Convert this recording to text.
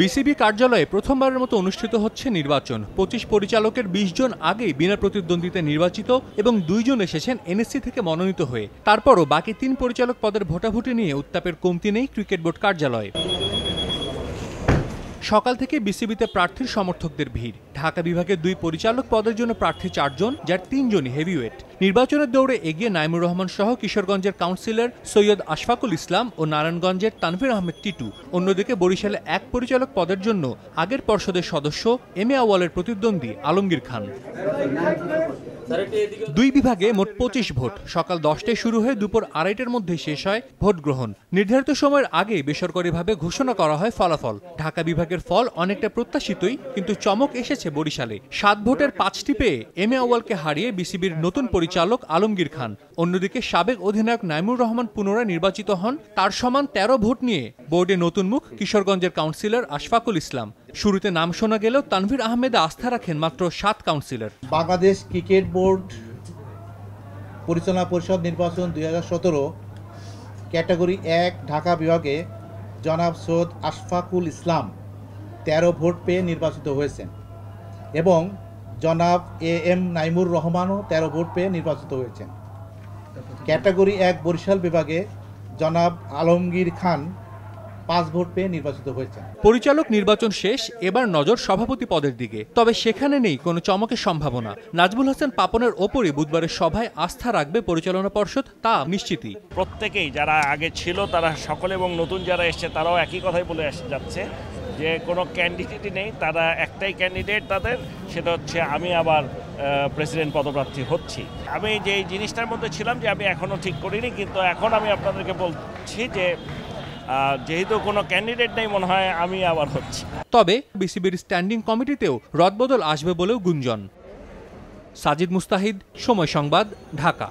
BCB কার্যালয়ে প্রথমবারের মতো অনুষ্ঠিত হচ্ছে নির্বাচন পঁচিশ পরিচালকের বিশ জন আগেই বিনা প্রতিদ্বন্দ্বিতে নির্বাচিত এবং দুইজন এসেছেন এনএসসি থেকে মনোনীত হয়ে তারপরও বাকি তিন পরিচালক পদের ভোটাভুটি নিয়ে উত্তাপের কমতি নেই ক্রিকেট বোর্ড কার্যালয়ে সকাল থেকে বিসিবিতে প্রার্থীর সমর্থকদের ভিড় ঢাকা বিভাগের দুই পরিচালক পদের জন্য প্রার্থী চারজন যার তিনজনই হেভিওয়েট নির্বাচনের দৌড়ে এগিয়ে নাইমুর রহমান সহ কিশোরগঞ্জের কাউন্সিলর সৈয়দ আশফাকুল ইসলাম ও নারায়ণগঞ্জের তানভীর আহমেদ টিটু অন্যদিকে বরিশালে এক পরিচালক পদের জন্য আগের পর্ষদের সদস্য এম এ আওয়ালের প্রতিদ্বন্দ্বী আলমগীর খান দুই বিভাগে মোট পঁচিশ ভোট সকাল দশটায় শুরু হয়ে দুপুর আড়াইটার মধ্যে শেষ হয় ভোট গ্রহণ নির্ধারিত সময়ের আগে বেসরকারিভাবে ঘোষণা করা হয় ফলাফল ঢাকা বিভাগের ফল অনেকটা প্রত্যাশিতই কিন্তু চমক এসেছে বরিশালে সাত ভোটের পাঁচটি পেয়ে এম এ আওয়ালকে হারিয়ে বিসিবির নতুন পরিচালক আলমগীর খান অন্যদিকে সাবেক অধিনায়ক নাইমুর রহমান পুনরায় নির্বাচিত হন তার সমান তেরো ভোট নিয়ে বোর্ডে নতুন মুখ কিশোরগঞ্জের কাউন্সিলর আশফাকুল ইসলাম শুরুতে নাম শোনা গেলেও তানভীর আহমেদ আস্থা রাখেন মাত্র সাত কাউন্সিলর বাংলাদেশ ক্রিকেট বোর্ড পরিচালনা পরিষদ নির্বাচন দুই ক্যাটাগরি এক ঢাকা বিভাগে জনাব সৈয়দ আশফাকুল ইসলাম ১৩ ভোট পেয়ে নির্বাচিত হয়েছেন এবং জনাব এ এম নাইমুর রহমানও ১৩ ভোট পেয়ে নির্বাচিত হয়েছেন ক্যাটাগরি এক বরিশাল বিভাগে জনাব আলমগীর খান পাঁচ ভোট পেয়ে নির্বাচিত হয়েছেন পরিচালক নির্বাচন শেষ এবার নজর সভাপতি পদের দিকে তবে সেখানে নেই কোনো চমকের সম্ভাবনা নাজবুল হোসেন পাপনের ওপরই বুধবারের সভায় আস্থা রাখবে পরিচালনা পর্ষদ তা নিশ্চিতই প্রত্যেকেই যারা আগে ছিল তারা সকলে এবং নতুন যারা এসছে তারাও একই কথাই বলে যাচ্ছে যে কোনো ক্যান্ডিডেটই নেই তারা একটাই ক্যান্ডিডেট তাদের সেটা হচ্ছে আমি আবার প্রেসিডেন্ট পদপ্রার্থী হচ্ছি আমি যে জিনিসটার মধ্যে ছিলাম যে আমি এখনও ঠিক করিনি কিন্তু এখন আমি আপনাদেরকে বলছি যে যেহেতু কোনো ক্যান্ডিডেট নেই মনে হয় আমি আবার হচ্ছি তবে বিসিবির স্ট্যান্ডিং কমিটিতেও রদবদল আসবে বলেও গুঞ্জন সাজিদ মুস্তাহিদ সময় সংবাদ ঢাকা